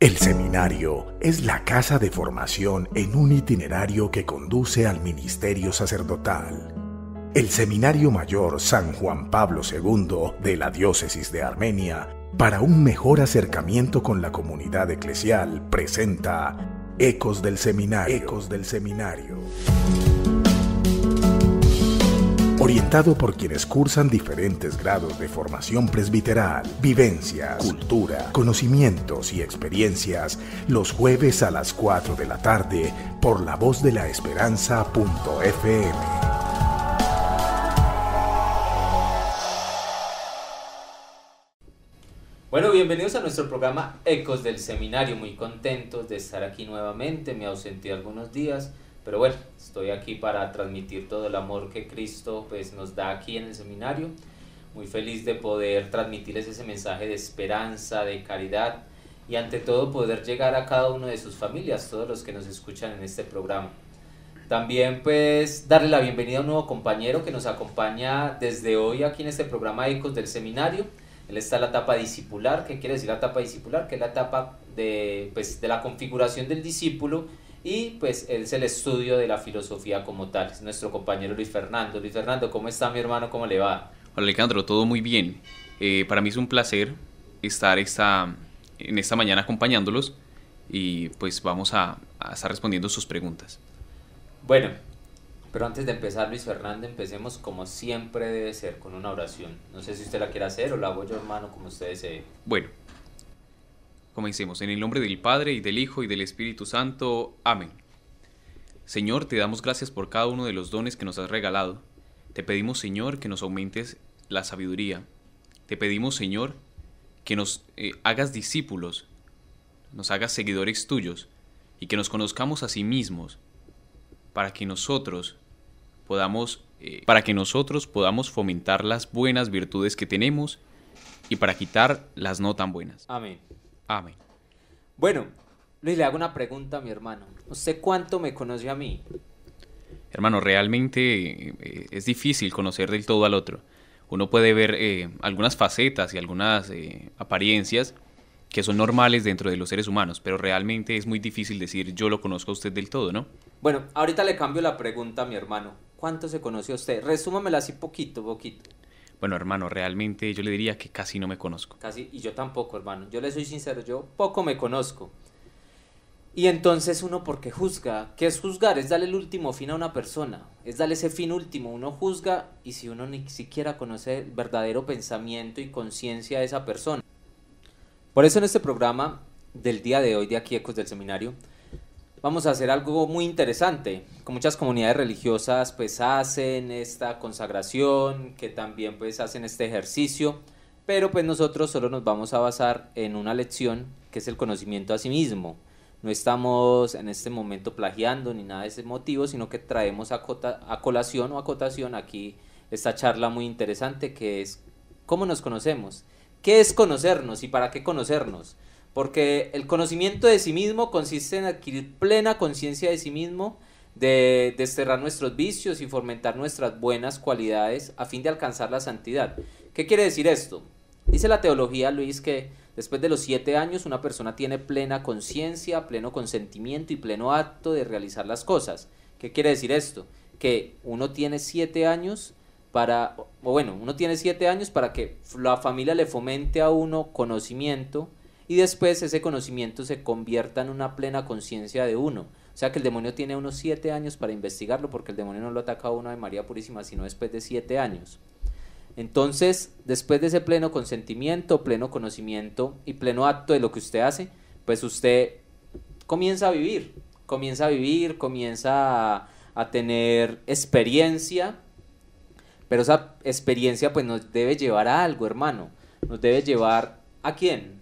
El seminario es la casa de formación en un itinerario que conduce al ministerio sacerdotal. El Seminario Mayor San Juan Pablo II de la Diócesis de Armenia, para un mejor acercamiento con la comunidad eclesial, presenta Ecos del Seminario. Ecos del Seminario orientado por quienes cursan diferentes grados de formación presbiteral, vivencias, cultura, conocimientos y experiencias, los jueves a las 4 de la tarde por la voz de la esperanza.fm. Bueno, bienvenidos a nuestro programa Ecos del Seminario. Muy contentos de estar aquí nuevamente. Me ausenté algunos días pero bueno, estoy aquí para transmitir todo el amor que Cristo pues, nos da aquí en el seminario. Muy feliz de poder transmitirles ese mensaje de esperanza, de caridad y ante todo poder llegar a cada uno de sus familias, todos los que nos escuchan en este programa. También pues darle la bienvenida a un nuevo compañero que nos acompaña desde hoy aquí en este programa Ecos del Seminario. Él está en la etapa discipular. ¿Qué quiere decir la etapa discipular? Que es la etapa de, pues, de la configuración del discípulo y pues es el estudio de la filosofía como tal. Es nuestro compañero Luis Fernando. Luis Fernando, ¿cómo está mi hermano? ¿Cómo le va? Hola Alejandro, todo muy bien. Eh, para mí es un placer estar esta, en esta mañana acompañándolos y pues vamos a, a estar respondiendo sus preguntas. Bueno, pero antes de empezar, Luis Fernando, empecemos como siempre debe ser, con una oración. No sé si usted la quiere hacer o la hago yo, hermano, como usted desee. Bueno, Comencemos. En el nombre del Padre, y del Hijo, y del Espíritu Santo. Amén. Señor, te damos gracias por cada uno de los dones que nos has regalado. Te pedimos, Señor, que nos aumentes la sabiduría. Te pedimos, Señor, que nos eh, hagas discípulos, nos hagas seguidores tuyos, y que nos conozcamos a sí mismos, para que nosotros podamos, eh, para que nosotros podamos fomentar las buenas virtudes que tenemos y para quitar las no tan buenas. Amén. Amén. Bueno, Luis, le hago una pregunta a mi hermano. ¿Usted cuánto me conoce a mí? Hermano, realmente eh, es difícil conocer del todo al otro. Uno puede ver eh, algunas facetas y algunas eh, apariencias que son normales dentro de los seres humanos, pero realmente es muy difícil decir yo lo conozco a usted del todo, ¿no? Bueno, ahorita le cambio la pregunta a mi hermano. ¿Cuánto se conoce a usted? Resúmamela así poquito, poquito. Bueno, hermano, realmente yo le diría que casi no me conozco. Casi, y yo tampoco, hermano. Yo le soy sincero, yo poco me conozco. Y entonces uno porque juzga. ¿Qué es juzgar? Es darle el último fin a una persona. Es darle ese fin último. Uno juzga y si uno ni siquiera conoce el verdadero pensamiento y conciencia de esa persona. Por eso en este programa del día de hoy de aquí Ecos del Seminario, vamos a hacer algo muy interesante Con muchas comunidades religiosas pues hacen esta consagración que también pues hacen este ejercicio pero pues nosotros solo nos vamos a basar en una lección que es el conocimiento a sí mismo no estamos en este momento plagiando ni nada de ese motivo sino que traemos a, a colación o acotación aquí esta charla muy interesante que es cómo nos conocemos qué es conocernos y para qué conocernos porque el conocimiento de sí mismo consiste en adquirir plena conciencia de sí mismo, de desterrar nuestros vicios y fomentar nuestras buenas cualidades a fin de alcanzar la santidad. ¿Qué quiere decir esto? Dice la teología, Luis, que después de los siete años una persona tiene plena conciencia, pleno consentimiento y pleno acto de realizar las cosas. ¿Qué quiere decir esto? Que uno tiene siete años para, o bueno, uno tiene siete años para que la familia le fomente a uno conocimiento, y después ese conocimiento se convierta en una plena conciencia de uno. O sea que el demonio tiene unos siete años para investigarlo, porque el demonio no lo ataca a uno de María Purísima, sino después de siete años. Entonces, después de ese pleno consentimiento, pleno conocimiento y pleno acto de lo que usted hace, pues usted comienza a vivir, comienza a vivir, comienza a, tener experiencia, pero esa experiencia pues nos debe llevar a algo, hermano. Nos debe llevar a quién?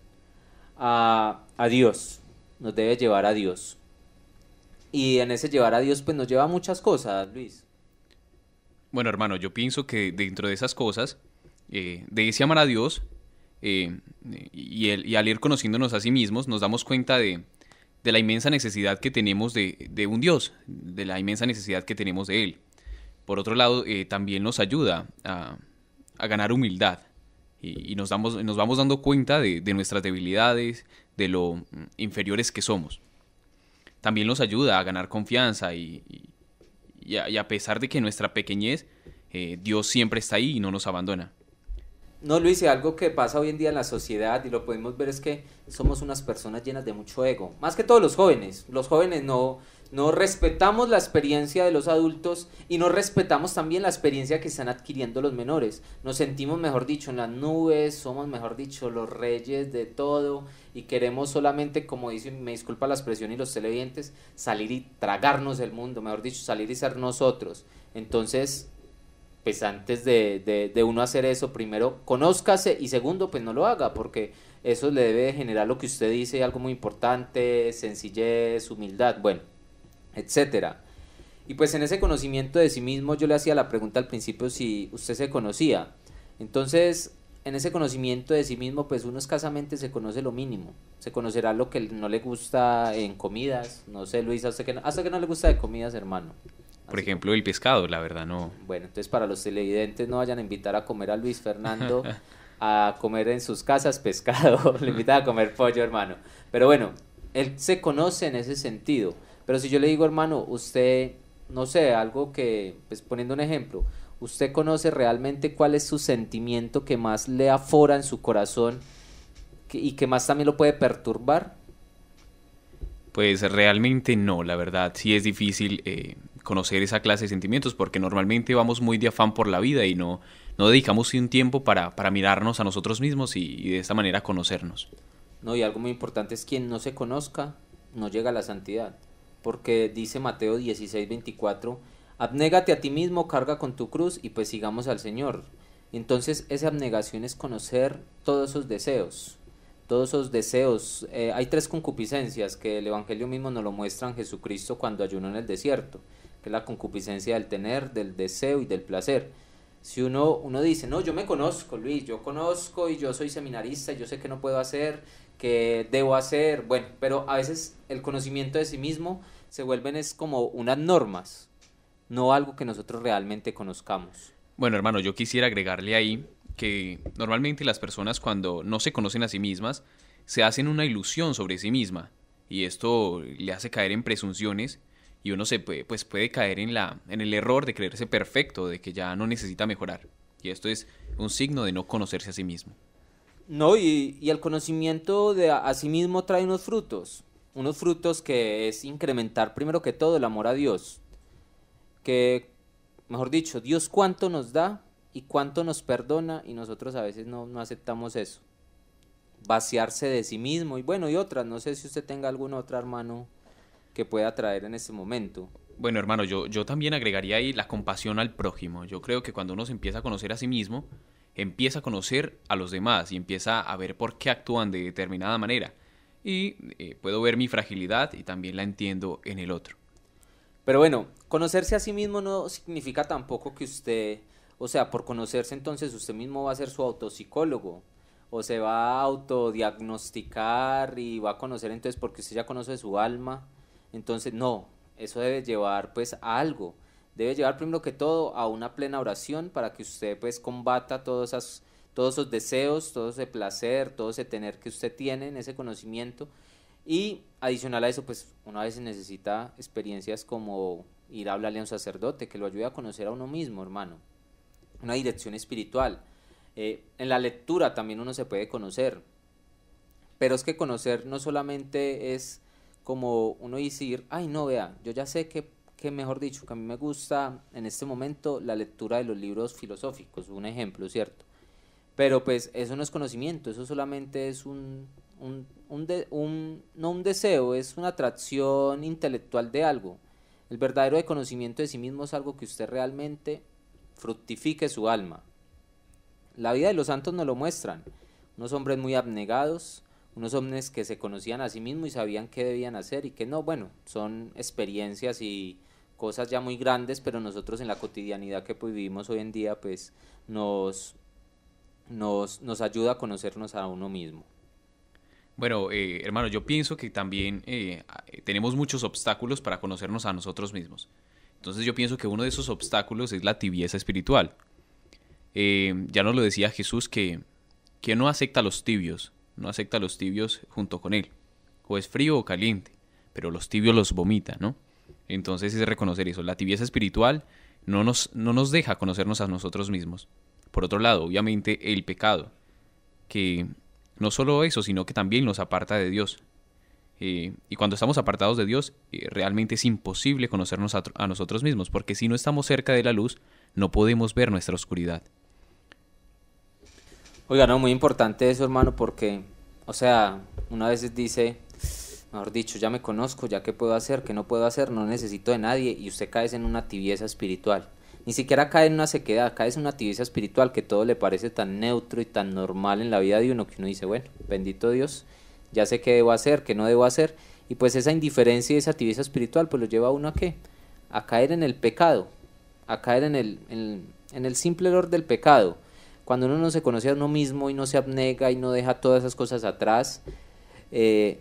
a, Dios, nos debe llevar a Dios. Y en ese llevar a Dios, pues nos lleva a muchas cosas, Luis. Bueno, hermano, yo pienso que dentro de esas cosas, eh, de ese amar a Dios, eh, y, al ir conociéndonos a sí mismos, nos damos cuenta de, la inmensa necesidad que tenemos de, un Dios, de la inmensa necesidad que tenemos de Él. Por otro lado, eh, también nos ayuda a ganar humildad, y, nos, damos, nos vamos dando cuenta de, nuestras debilidades, de lo mm, inferiores que somos. También nos ayuda a ganar confianza y, a, pesar de que nuestra pequeñez, eh, Dios siempre está ahí y no nos abandona. No, Luis, algo que pasa hoy en día en la sociedad y lo podemos ver es que somos unas personas llenas de mucho ego, más que todos los jóvenes. Los jóvenes no, no respetamos la experiencia de los adultos y no respetamos también la experiencia que están adquiriendo los menores. Nos sentimos, mejor dicho, en las nubes, somos, mejor dicho, los reyes de todo y queremos solamente, como dicen, me disculpa la expresión y los televidentes, salir y tragarnos el mundo, mejor dicho, salir y ser nosotros. Entonces, pues antes de, de, de uno hacer eso, primero, conózcase y segundo, pues no lo haga porque eso le debe generar lo que usted dice, algo muy importante, sencillez, humildad. Bueno etcétera. Y pues en ese conocimiento de sí mismo yo le hacía la pregunta al principio si usted se conocía. Entonces, en ese conocimiento de sí mismo, pues uno escasamente se conoce lo mínimo. Se conocerá lo que no le gusta en comidas. No sé, Luis, hasta que no, hasta que no le gusta de comidas, hermano. Por ejemplo, el pescado, la verdad, no. Bueno, entonces para los televidentes no vayan a invitar a comer a Luis Fernando a comer en sus casas pescado. le invitan a comer pollo, hermano. Pero bueno, él se conoce en ese sentido. Pero si yo le digo, hermano, usted, no sé, algo que, pues poniendo un ejemplo, usted conoce realmente cuál es su sentimiento que más le afora en su corazón y que más también lo puede perturbar. Pues realmente no, la verdad, sí es difícil eh, conocer esa clase de sentimientos porque normalmente vamos muy de afán por la vida y no, no dedicamos un tiempo para, mirarnos a nosotros mismos y, de esta manera conocernos. No, y algo muy importante es quien no se conozca no llega a la santidad porque dice Mateo 16, 24, abnégate a ti mismo, carga con tu cruz y pues sigamos al Señor. Entonces esa abnegación es conocer todos esos deseos, todos esos deseos. Eh, hay tres concupiscencias que el Evangelio mismo nos lo muestra en Jesucristo cuando ayunó en el desierto, que es la concupiscencia del tener, del deseo y del placer. Si uno, uno dice, no, yo me conozco, Luis, yo conozco y yo soy seminarista, y yo sé que no puedo hacer que debo hacer, bueno, pero a veces el conocimiento de sí mismo se vuelven es como unas normas, no algo que nosotros realmente conozcamos. Bueno, hermano, yo quisiera agregarle ahí que normalmente las personas cuando no se conocen a sí mismas se hacen una ilusión sobre sí misma y esto le hace caer en presunciones y uno se puede, pues puede caer en, la, en el error de creerse perfecto, de que ya no necesita mejorar. Y esto es un signo de no conocerse a sí mismo. No, y, el conocimiento de a, sí mismo trae unos frutos, unos frutos que es incrementar primero que todo el amor a Dios, que, mejor dicho, Dios cuánto nos da y cuánto nos perdona y nosotros a veces no, aceptamos eso. Vaciarse de sí mismo y bueno, y otras, no sé si usted tenga alguna otra hermano que pueda traer en este momento. Bueno, hermano, yo, yo también agregaría ahí la compasión al prójimo. Yo creo que cuando uno se empieza a conocer a sí mismo, empieza a conocer a los demás y empieza a ver por qué actúan de determinada manera. Y eh, puedo ver mi fragilidad y también la entiendo en el otro. Pero bueno, conocerse a sí mismo no significa tampoco que usted, o sea, por conocerse entonces usted mismo va a ser su autopsicólogo o se va a autodiagnosticar y va a conocer entonces porque usted ya conoce su alma. Entonces, no, eso debe llevar pues a algo debe llevar primero que todo a una plena oración para que usted pues combata todos todos esos deseos, todo ese placer, todo ese tener que usted tiene en ese conocimiento. Y adicional a eso, pues una vez se necesita experiencias como ir a hablarle a un sacerdote, que lo ayude a conocer a uno mismo, hermano. Una dirección espiritual. Eh, en la lectura también uno se puede conocer. Pero es que conocer no solamente es como uno decir, ay, no, vea, yo ya sé que que mejor dicho, que a mí me gusta en este momento la lectura de los libros filosóficos, un ejemplo, ¿cierto? Pero pues eso no es conocimiento, eso solamente es un, un, no un deseo, es una atracción intelectual de algo. El verdadero conocimiento de sí mismo es algo que usted realmente fructifique su alma. La vida de los santos nos lo muestran, unos hombres muy abnegados, unos hombres que se conocían a sí mismos y sabían qué debían hacer y qué no. Bueno, son experiencias y cosas ya muy grandes, pero nosotros en la cotidianidad que pues vivimos hoy en día, pues nos, nos, ayuda a conocernos a uno mismo. Bueno, eh, hermano, yo pienso que también eh, tenemos muchos obstáculos para conocernos a nosotros mismos. Entonces yo pienso que uno de esos obstáculos es la tibieza espiritual. Eh, ya nos lo decía Jesús que, que no acepta a los tibios, no acepta a los tibios junto con él. O es frío o caliente, pero los tibios los vomita, ¿no? Entonces es reconocer eso. La tibieza espiritual no nos, no nos deja conocernos a nosotros mismos. Por otro lado, obviamente el pecado, que no solo eso, sino que también nos aparta de Dios. Eh, y cuando estamos apartados de Dios, eh, realmente es imposible conocernos a, nosotros mismos, porque si no estamos cerca de la luz, no podemos ver nuestra oscuridad. Oiga, no, muy importante eso, hermano, porque, o sea, una vez dice, mejor dicho, ya me conozco, ya qué puedo hacer, qué no puedo hacer, no necesito de nadie y usted cae en una tibieza espiritual. Ni siquiera cae en una sequedad, cae en una tibieza espiritual que todo le parece tan neutro y tan normal en la vida de uno que uno dice, bueno, bendito Dios, ya sé qué debo hacer, qué no debo hacer. Y pues esa indiferencia y esa tibieza espiritual pues lo lleva a uno a qué? A caer en el pecado, a caer en el, en, en el simple error del pecado. Cuando uno no se conoce a uno mismo y no se abnega y no deja todas esas cosas atrás, eh,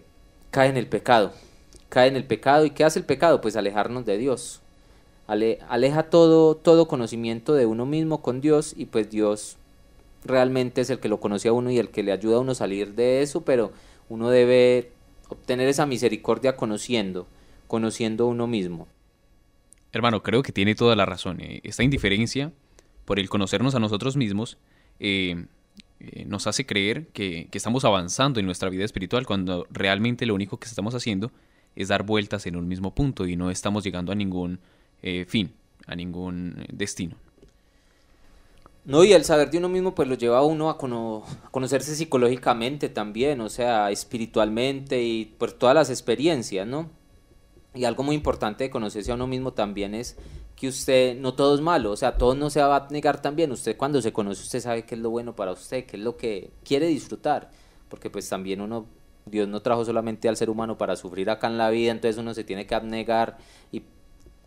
cae en el pecado. Cae en el pecado. ¿Y qué hace el pecado? Pues alejarnos de Dios. aleja todo, todo conocimiento de uno mismo con Dios y pues Dios realmente es el que lo conoce a uno y el que le ayuda a uno a salir de eso, pero uno debe obtener esa misericordia conociendo, conociendo uno mismo. Hermano, creo que tiene toda la razón. Eh. Esta indiferencia por el conocernos a nosotros mismos eh, eh, nos hace creer que, estamos avanzando en nuestra vida espiritual cuando realmente lo único que estamos haciendo es dar vueltas en un mismo punto y no estamos llegando a ningún eh, fin, a ningún eh, destino. No, y el saber de uno mismo pues lo lleva a uno a, a conocerse psicológicamente también, o sea, espiritualmente y por pues, todas las experiencias, ¿no? Y algo muy importante de conocerse a uno mismo también es que usted, no todo es malo, o sea, todo no se va a abnegar también. Usted cuando se conoce, usted sabe qué es lo bueno para usted, qué es lo que quiere disfrutar, porque pues también uno, Dios no trajo solamente al ser humano para sufrir acá en la vida, entonces uno se tiene que abnegar y,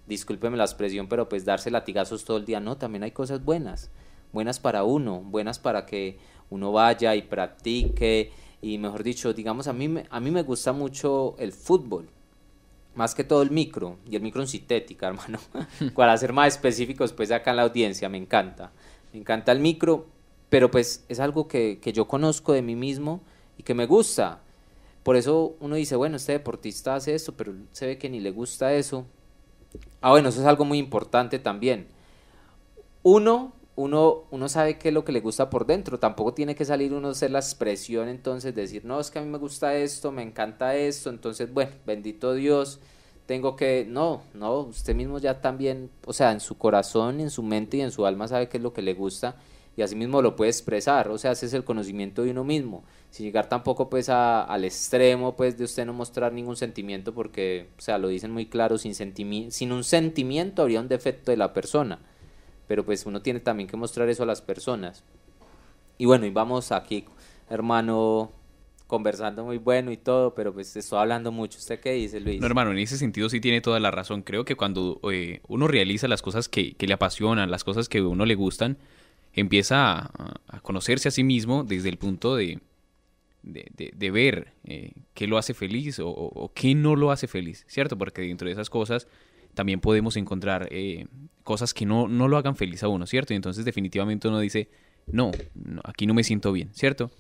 discúlpeme la expresión, pero pues darse latigazos todo el día, no, también hay cosas buenas, buenas para uno, buenas para que uno vaya y practique y mejor dicho, digamos, a mí, a mí me gusta mucho el fútbol más que todo el micro y el micro en sintética, hermano. Para ser más específicos, pues acá en la audiencia, me encanta. Me encanta el micro, pero pues es algo que, que yo conozco de mí mismo y que me gusta. Por eso uno dice, bueno, este deportista hace eso pero se ve que ni le gusta eso. Ah, bueno, eso es algo muy importante también. Uno uno, uno sabe qué es lo que le gusta por dentro, tampoco tiene que salir uno a hacer la expresión, entonces decir, no, es que a mí me gusta esto, me encanta esto, entonces, bueno, bendito Dios, tengo que, no, no, usted mismo ya también, o sea, en su corazón, en su mente y en su alma sabe qué es lo que le gusta y así mismo lo puede expresar, o sea, ese es el conocimiento de uno mismo, sin llegar tampoco pues al extremo pues de usted no mostrar ningún sentimiento porque, o sea, lo dicen muy claro, sin, sin un sentimiento habría un defecto de la persona pero pues uno tiene también que mostrar eso a las personas. Y bueno, y vamos aquí, hermano, conversando muy bueno y todo, pero pues estoy hablando mucho. ¿Usted qué dice, Luis? No, hermano, en ese sentido sí tiene toda la razón. Creo que cuando eh, uno realiza las cosas que, le apasionan, las cosas que a uno le gustan, empieza a, conocerse a sí mismo desde el punto de, de, ver eh, qué lo hace feliz o, qué no lo hace feliz, ¿cierto? Porque dentro de esas cosas también podemos encontrar eh, cosas que no, lo hagan feliz a uno, ¿cierto? Y entonces definitivamente uno dice, no, aquí no me siento bien, ¿cierto?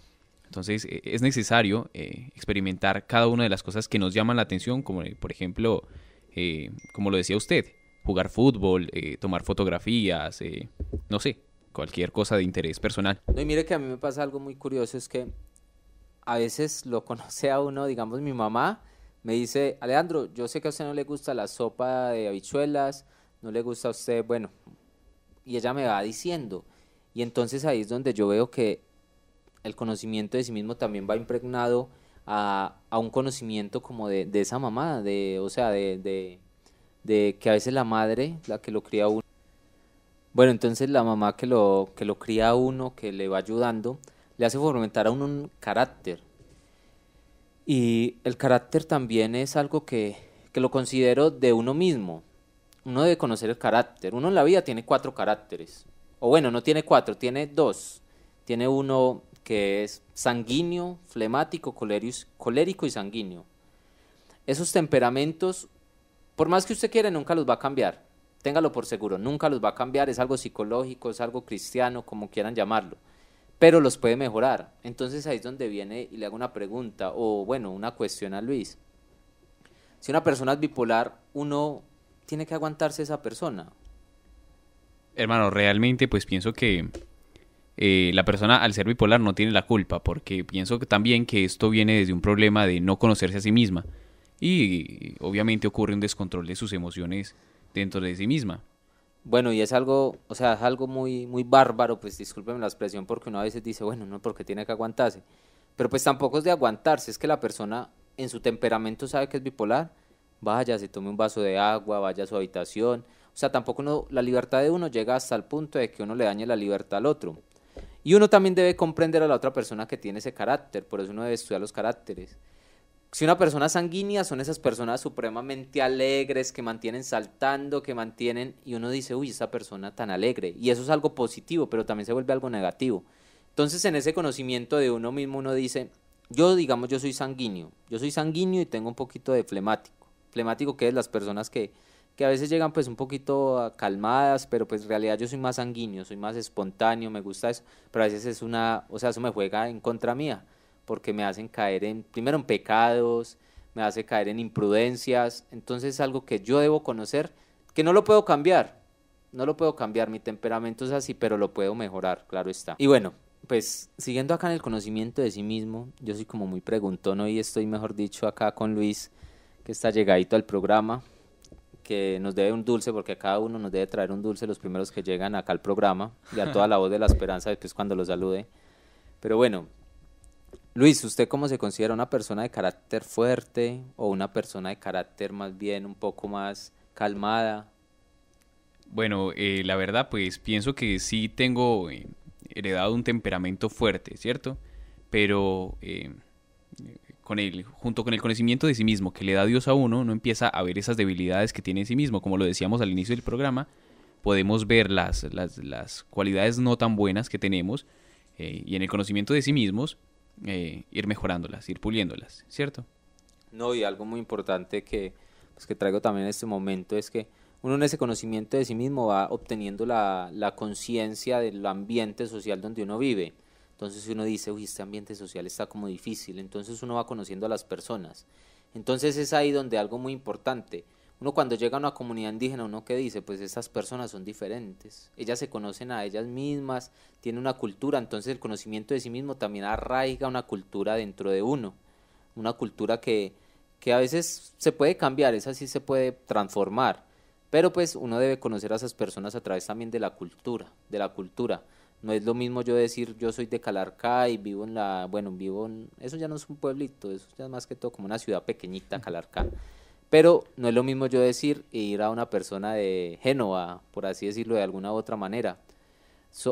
Entonces eh, es necesario eh, experimentar cada una de las cosas que nos llaman la atención, como por ejemplo, como lo decía usted, jugar fútbol, tomar fotografías, no sé, cualquier cosa de interés personal. No, y mire que a mí me pasa algo muy curioso, es que a veces lo conoce a uno, digamos mi mamá, me dice, Alejandro, yo sé que a usted no le gusta la sopa de habichuelas, no le gusta a usted, bueno, y ella me va diciendo. Y entonces ahí es donde yo veo que el conocimiento de sí mismo también va impregnado a, un conocimiento como de, esa mamá, de, o sea, de, que a veces la madre, la que lo cría a uno, bueno, entonces la mamá que lo, que lo cría a uno, que le va ayudando, le hace fomentar a uno un carácter, y el carácter también es algo que, lo considero de uno mismo. Uno debe conocer el carácter. Uno en la vida tiene cuatro caracteres. O bueno, no tiene cuatro, tiene dos. Tiene uno que es sanguíneo, flemático, colérico y sanguíneo. Esos temperamentos, por más que usted quiera, nunca los va a cambiar. Téngalo por seguro, nunca los va a cambiar. Es algo psicológico, es algo cristiano, como quieran llamarlo pero los puede mejorar. Entonces ahí es donde viene y le hago una pregunta o bueno, una cuestión a Luis. Si una persona es bipolar, uno tiene que aguantarse esa persona. Hermano, realmente pues pienso que eh, la persona al ser bipolar no tiene la culpa, porque pienso que también que esto viene desde un problema de no conocerse a sí misma y obviamente ocurre un descontrol de sus emociones dentro de sí misma. Bueno, y es algo, o sea, es algo muy, muy bárbaro, pues discúlpenme la expresión, porque uno a veces dice, bueno, no, porque tiene que aguantarse. Pero pues tampoco es de aguantarse, es que la persona en su temperamento sabe que es bipolar, vaya, se tome un vaso de agua, vaya a su habitación. O sea, tampoco uno, la libertad de uno llega hasta el punto de que uno le dañe la libertad al otro. Y uno también debe comprender a la otra persona que tiene ese carácter, por eso uno debe estudiar los caracteres si una persona sanguínea son esas personas supremamente alegres, que mantienen saltando, que mantienen, y uno dice, uy, esa persona tan alegre, y eso es algo positivo, pero también se vuelve algo negativo. Entonces en ese conocimiento de uno mismo uno dice, yo digamos, yo soy sanguíneo, yo soy sanguíneo y tengo un poquito de flemático. Flemático que es las personas que, que a veces llegan pues un poquito calmadas, pero pues en realidad yo soy más sanguíneo, soy más espontáneo, me gusta eso, pero a veces es una, o sea, eso me juega en contra mía porque me hacen caer en, primero en pecados, me hace caer en imprudencias, entonces es algo que yo debo conocer, que no lo puedo cambiar, no lo puedo cambiar, mi temperamento es así, pero lo puedo mejorar, claro está. Y bueno, pues siguiendo acá en el conocimiento de sí mismo, yo soy como muy preguntón y estoy mejor dicho acá con Luis, que está llegadito al programa, que nos debe un dulce, porque cada uno nos debe traer un dulce los primeros que llegan acá al programa, y a toda la voz de la esperanza después cuando lo salude. Pero bueno, Luis, ¿usted cómo se considera una persona de carácter fuerte o una persona de carácter más bien un poco más calmada? Bueno, eh, la verdad, pues pienso que sí tengo eh, heredado un temperamento fuerte, ¿cierto? Pero eh, con el, junto con el conocimiento de sí mismo que le da Dios a uno, no empieza a ver esas debilidades que tiene en sí mismo. Como lo decíamos al inicio del programa, podemos ver las cualidades no tan buenas que tenemos y en el conocimiento de sí mismos eh, ir mejorándolas, ir puliéndolas, ¿cierto? No, y algo muy importante que, pues, que traigo también en este momento es que uno en ese conocimiento de sí mismo va obteniendo la, la conciencia del ambiente social donde uno vive. Entonces uno dice, uy, este ambiente social está como difícil, entonces uno va conociendo a las personas. Entonces es ahí donde algo muy importante, uno cuando llega a una comunidad indígena, uno que dice, pues estas personas son diferentes, ellas se conocen a ellas mismas, tienen una cultura, entonces el conocimiento de sí mismo también arraiga una cultura dentro de uno, una cultura que, que a veces se puede cambiar, esa sí se puede transformar, pero pues uno debe conocer a esas personas a través también de la cultura, de la cultura. No es lo mismo yo decir yo soy de Calarcá y vivo en la, bueno, vivo en, eso ya no es un pueblito, eso ya es más que todo como una ciudad pequeñita, Calarcá. Pero no es lo mismo yo decir e ir a una persona de Génova, por así decirlo de alguna u otra manera.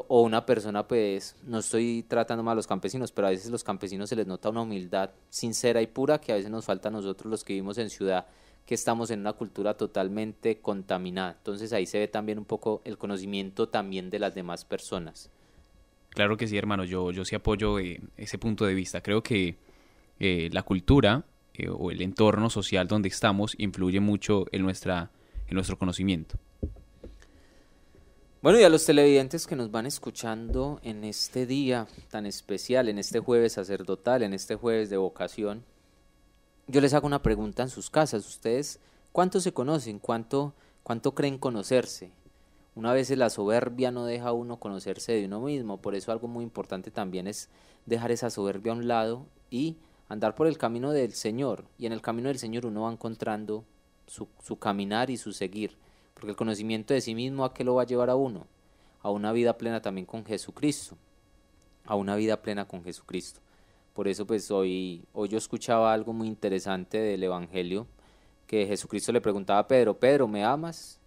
o una persona, pues, no estoy tratando mal a los campesinos, pero a veces los campesinos se les nota una humildad sincera y pura que a veces nos falta a nosotros los que vivimos en ciudad, que estamos en una cultura totalmente contaminada. Entonces ahí se ve también un poco el conocimiento también de las demás personas. Claro que sí, hermano, yo, yo sí apoyo eh, ese punto de vista. Creo que eh, la cultura eh, o el entorno social donde estamos influye mucho en, nuestra, en nuestro conocimiento. Bueno, y a los televidentes que nos van escuchando en este día tan especial, en este jueves sacerdotal, en este jueves de vocación, yo les hago una pregunta en sus casas. ¿Ustedes cuánto se conocen? ¿Cuánto, cuánto creen conocerse? Una vez la soberbia no deja uno conocerse de uno mismo, por eso algo muy importante también es dejar esa soberbia a un lado y andar por el camino del Señor. Y en el camino del Señor uno va encontrando su, caminar y su seguir. Porque el conocimiento de sí mismo a qué lo va a llevar a uno? A una vida plena también con Jesucristo. A una vida plena con Jesucristo. Por eso pues hoy, hoy yo escuchaba algo muy interesante del Evangelio que Jesucristo le preguntaba a Pedro, Pedro, ¿me amas?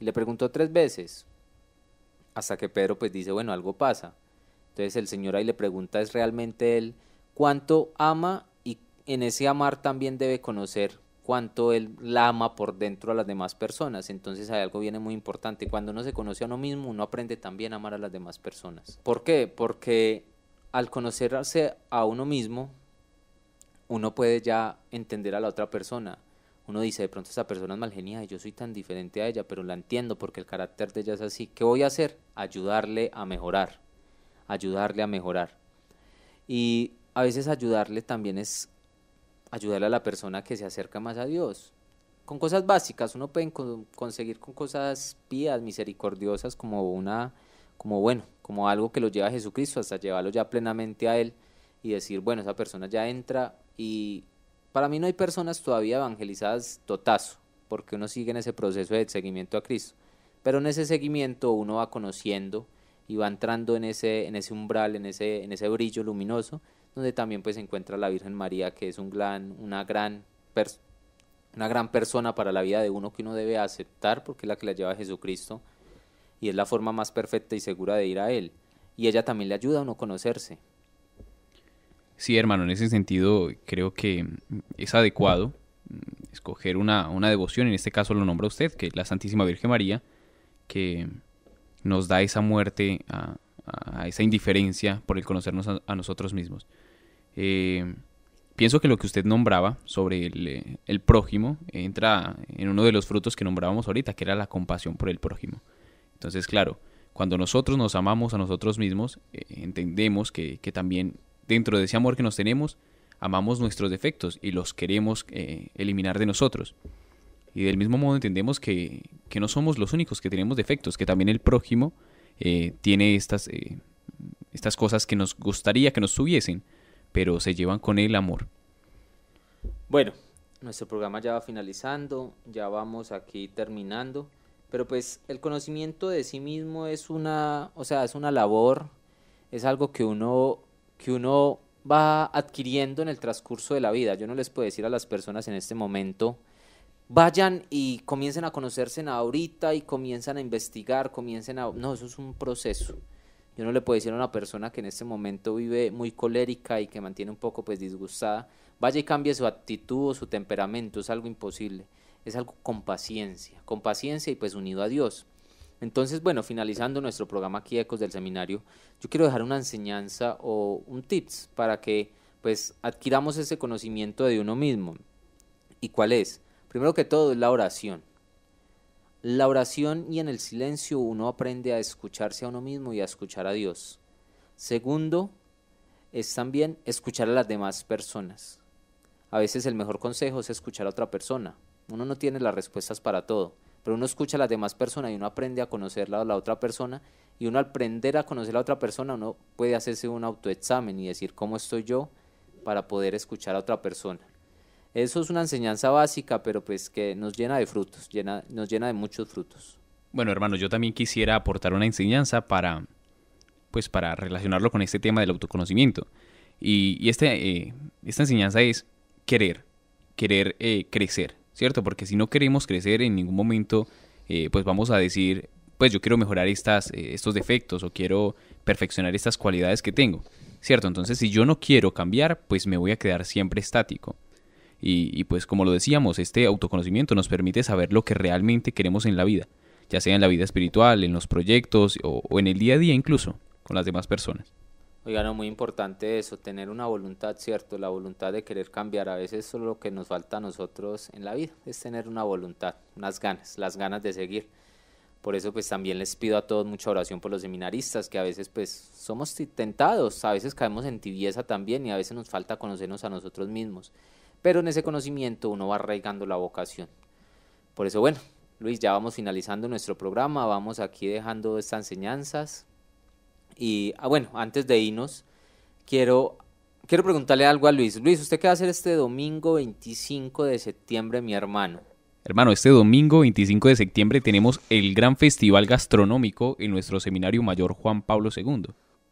Y le preguntó tres veces, hasta que Pedro pues dice, bueno, algo pasa. Entonces el Señor ahí le pregunta, ¿es realmente él cuánto ama en ese amar también debe conocer cuánto él la ama por dentro a las demás personas. Entonces hay algo viene muy importante. Cuando uno se conoce a uno mismo, uno aprende también a amar a las demás personas. ¿Por qué? Porque al conocerse a uno mismo, uno puede ya entender a la otra persona. Uno dice, de pronto esa persona es mal genial, yo soy tan diferente a ella, pero la entiendo porque el carácter de ella es así. ¿Qué voy a hacer? Ayudarle a mejorar. Ayudarle a mejorar. Y a veces ayudarle también es Ayudarle a la persona que se acerca más a Dios. Con cosas básicas, uno puede conseguir con cosas pías, misericordiosas, como una, como bueno, como algo que lo lleva a Jesucristo, hasta llevarlo ya plenamente a Él y decir, bueno, esa persona ya entra y para mí no hay personas todavía evangelizadas totazo, porque uno sigue en ese proceso de seguimiento a Cristo. Pero en ese seguimiento uno va conociendo y va entrando en ese, en ese umbral, en ese, en ese brillo luminoso donde también pues se encuentra la Virgen María, que es un gran, una, gran una gran persona para la vida de uno que uno debe aceptar porque es la que la lleva a Jesucristo y es la forma más perfecta y segura de ir a Él. Y ella también le ayuda a uno conocerse. Sí, hermano, en ese sentido creo que es adecuado mm, escoger una, una devoción, en este caso lo nombra usted, que es la Santísima Virgen María, que nos da esa muerte a, a, esa indiferencia por el conocernos a, nosotros mismos. Eh, pienso que lo que usted nombraba sobre eh, el, prójimo entra en uno de los frutos que nombrábamos ahorita, que era la compasión por el prójimo. Entonces, claro, cuando nosotros nos amamos a nosotros mismos, eh, entendemos que, también dentro de ese amor que nos tenemos, amamos nuestros defectos y los queremos eliminar de nosotros. Y del mismo modo entendemos que no somos los únicos que tenemos defectos, que también el prójimo eh, tiene estas, eh, estas cosas que nos gustaría que nos tuviesen, pero se llevan con el amor. Bueno, nuestro programa ya va finalizando, ya vamos aquí terminando, pero pues el conocimiento de sí mismo es una, o sea, es una labor, es algo que uno, que uno va adquiriendo en el transcurso de la vida. Yo no les puedo decir a las personas en este momento, vayan y comiencen a conocerse ahorita y comienzan a investigar, comiencen a... No, eso es un proceso. Yo no le puedo decir a una persona que en este momento vive muy colérica y que mantiene un poco pues disgustada, vaya y cambie su actitud o su temperamento, es algo imposible, es algo con paciencia, con paciencia y pues unido a Dios. Entonces, bueno, finalizando nuestro programa aquí Ecos del Seminario, yo quiero dejar una enseñanza o un tips para que pues adquiramos ese conocimiento de uno mismo. ¿Y cuál es? Primero que todo es la oración. La oración y en el silencio uno aprende a escucharse a uno mismo y a escuchar a Dios. Segundo, es también escuchar a las demás personas. A veces el mejor consejo es escuchar a otra persona. Uno no tiene las respuestas para todo, pero uno escucha a las demás personas y uno aprende a conocer a la otra persona y uno al aprender a conocer a la otra persona uno puede hacerse un autoexamen y decir cómo estoy yo para poder escuchar a otra persona. Eso es una enseñanza básica, pero pues que nos llena de frutos, llena, nos llena de muchos frutos. Bueno, hermano, yo también quisiera aportar una enseñanza para, pues, para relacionarlo con este tema del autoconocimiento. Y, este, eh, esta enseñanza es querer, querer eh, crecer, ¿cierto? Porque si no queremos crecer en ningún momento, eh, pues vamos a decir, pues yo quiero mejorar estas, estos defectos o quiero perfeccionar estas cualidades que tengo, ¿cierto? Entonces, si yo no quiero cambiar, pues me voy a quedar siempre estático. Y, pues como lo decíamos, este autoconocimiento nos permite saber lo que realmente queremos en la vida, ya sea en la vida espiritual, en los proyectos o, en el día a día incluso, con las demás personas. Oigan, no, muy importante eso, tener una voluntad, ¿cierto? La voluntad de querer cambiar. A veces solo lo que nos falta a nosotros en la vida, es tener una voluntad, unas ganas, las ganas de seguir. Por eso pues también les pido a todos mucha oración por los seminaristas, que a veces pues somos tentados, a veces caemos en tibieza también y a veces nos falta conocernos a nosotros mismos pero en ese conocimiento uno va arraigando la vocación. Por eso, bueno, Luis, ya vamos finalizando nuestro programa, vamos aquí dejando estas enseñanzas. Y ah, bueno, antes de irnos, quiero, quiero preguntarle algo a Luis. Luis, ¿usted qué va a hacer este domingo 25 de septiembre, mi hermano? Hermano, este domingo 25 de septiembre tenemos el gran festival gastronómico en nuestro seminario mayor Juan Pablo II.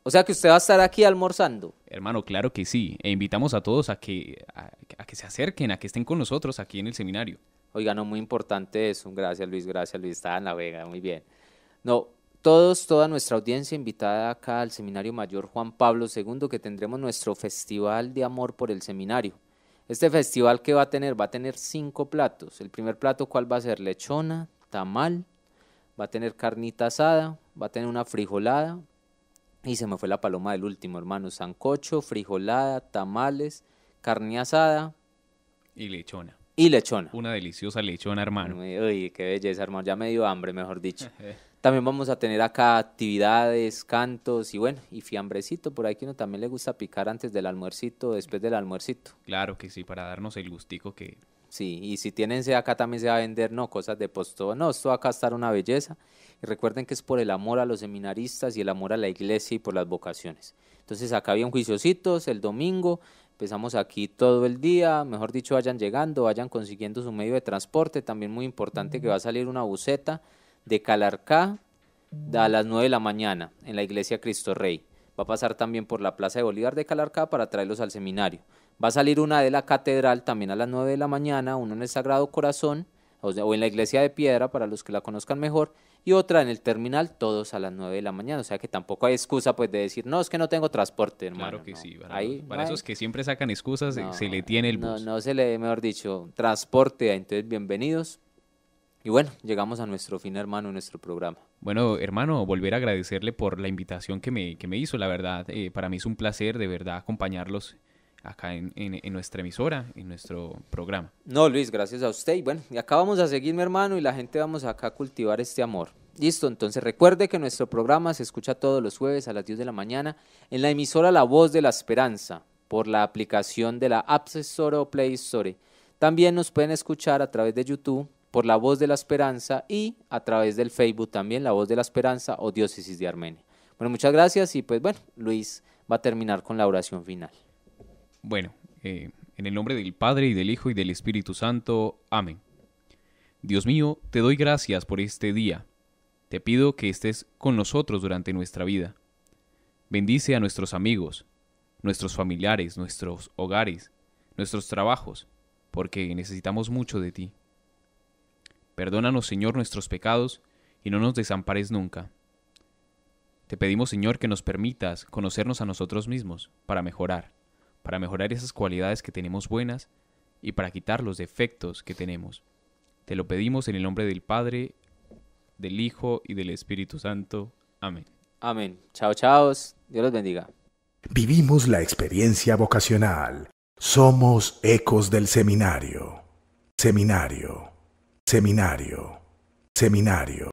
O sea que usted va a estar aquí almorzando. Hermano, claro que sí. E invitamos a todos a que, que se acerquen, a que estén con nosotros aquí en el seminario. Oiga, no, muy importante eso. Gracias, Luis. Gracias, Luis. Está en la vega, muy bien. No, todos, toda nuestra audiencia invitada acá al Seminario Mayor Juan Pablo II, que tendremos nuestro Festival de Amor por el Seminario. Este festival que va a tener, va a tener cinco platos. El primer plato, ¿cuál va a ser? Lechona, tamal, va a tener carnita asada, va a tener una frijolada, y se me fue la paloma del último, hermano. Sancocho, frijolada, tamales, carne asada. Y lechona. Y lechona. Una deliciosa lechona, hermano. Uy, qué belleza, hermano. Ya me dio hambre, mejor dicho. también vamos a tener acá actividades, cantos y bueno, y fiambrecito por ahí que uno también le gusta picar antes del almuercito, después del almuercito. Claro que sí, para darnos el gustico que Sí, y si tienen se acá también se va a vender, no, cosas de posto no, esto va acá estar una belleza. Y recuerden que es por el amor a los seminaristas y el amor a la iglesia y por las vocaciones. Entonces acá habían juiciositos el domingo, empezamos aquí todo el día, mejor dicho, vayan llegando, vayan consiguiendo su medio de transporte, también muy importante que va a salir una buceta de Calarcá a las 9 de la mañana en la iglesia Cristo Rey. Va a pasar también por la Plaza de Bolívar de Calarcá para traerlos al seminario. Va a salir una de la catedral también a las 9 de la mañana, una en el Sagrado Corazón o, en la Iglesia de Piedra para los que la conozcan mejor y otra en el terminal, todos a las 9 de la mañana. O sea que tampoco hay excusa pues de decir, no, es que no tengo transporte, hermano. Claro que sí, para, para esos que siempre sacan excusas, eh, se le tiene el bus. No, no se le, mejor dicho, transporte, entonces bienvenidos. Y bueno, llegamos a nuestro fin, hermano, nuestro programa. Bueno, hermano, volver a agradecerle por la invitación que me, que me hizo, la verdad. Eh, para mí es un placer, de verdad, acompañarlos acá en, nuestra emisora, en nuestro programa. No, Luis, gracias a usted. Y bueno, y acá vamos a seguir, mi hermano, y la gente vamos acá a cultivar este amor. Listo, entonces recuerde que nuestro programa se escucha todos los jueves a las 10 de la mañana en la emisora La Voz de la Esperanza por la aplicación de la App Store o Play Store. También nos pueden escuchar a través de YouTube por La Voz de la Esperanza y a través del Facebook también La Voz de la Esperanza o Diócesis de Armenia. Bueno, muchas gracias y pues bueno, Luis va a terminar con la oración final. Bueno, eh, en el nombre del Padre y del Hijo y del Espíritu Santo. Amén. Dios mío, te doy gracias por este día. Te pido que estés con nosotros durante nuestra vida. Bendice a nuestros amigos, nuestros familiares, nuestros hogares, nuestros trabajos, porque necesitamos mucho de ti. Perdónanos, Señor, nuestros pecados y no nos desampares nunca. Te pedimos, Señor, que nos permitas conocernos a nosotros mismos para mejorar para mejorar esas cualidades que tenemos buenas y para quitar los defectos que tenemos. Te lo pedimos en el nombre del Padre, del Hijo y del Espíritu Santo. Amén. Amén. Chao, chao. Dios los bendiga. Vivimos la experiencia vocacional. Somos ecos del seminario. Seminario. Seminario. Seminario.